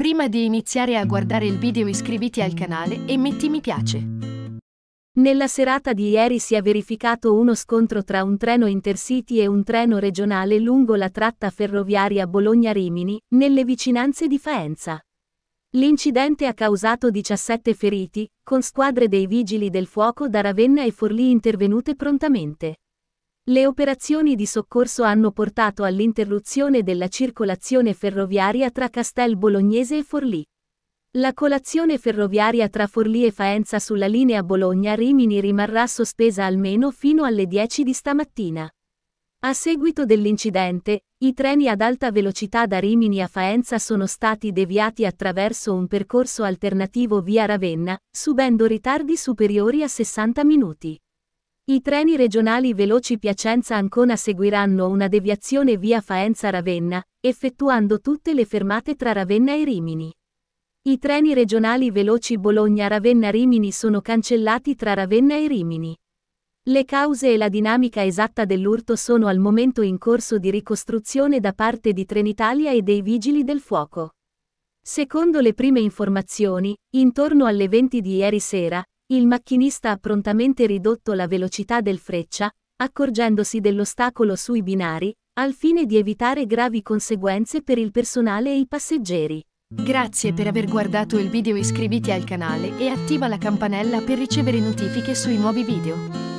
Prima di iniziare a guardare il video iscriviti al canale e metti mi piace. Nella serata di ieri si è verificato uno scontro tra un treno intercity e un treno regionale lungo la tratta ferroviaria Bologna-Rimini, nelle vicinanze di Faenza. L'incidente ha causato 17 feriti, con squadre dei vigili del fuoco da Ravenna e Forlì intervenute prontamente. Le operazioni di soccorso hanno portato all'interruzione della circolazione ferroviaria tra Castel Bolognese e Forlì. La colazione ferroviaria tra Forlì e Faenza sulla linea Bologna-Rimini rimarrà sospesa almeno fino alle 10 di stamattina. A seguito dell'incidente, i treni ad alta velocità da Rimini a Faenza sono stati deviati attraverso un percorso alternativo via Ravenna, subendo ritardi superiori a 60 minuti. I treni regionali veloci Piacenza-Ancona seguiranno una deviazione via Faenza-Ravenna, effettuando tutte le fermate tra Ravenna e Rimini. I treni regionali veloci Bologna-Ravenna-Rimini sono cancellati tra Ravenna e Rimini. Le cause e la dinamica esatta dell'urto sono al momento in corso di ricostruzione da parte di Trenitalia e dei Vigili del Fuoco. Secondo le prime informazioni, intorno alle 20 di ieri sera, il macchinista ha prontamente ridotto la velocità del freccia, accorgendosi dell'ostacolo sui binari, al fine di evitare gravi conseguenze per il personale e i passeggeri. Grazie per aver guardato il video iscriviti al canale e attiva la campanella per ricevere notifiche sui nuovi video.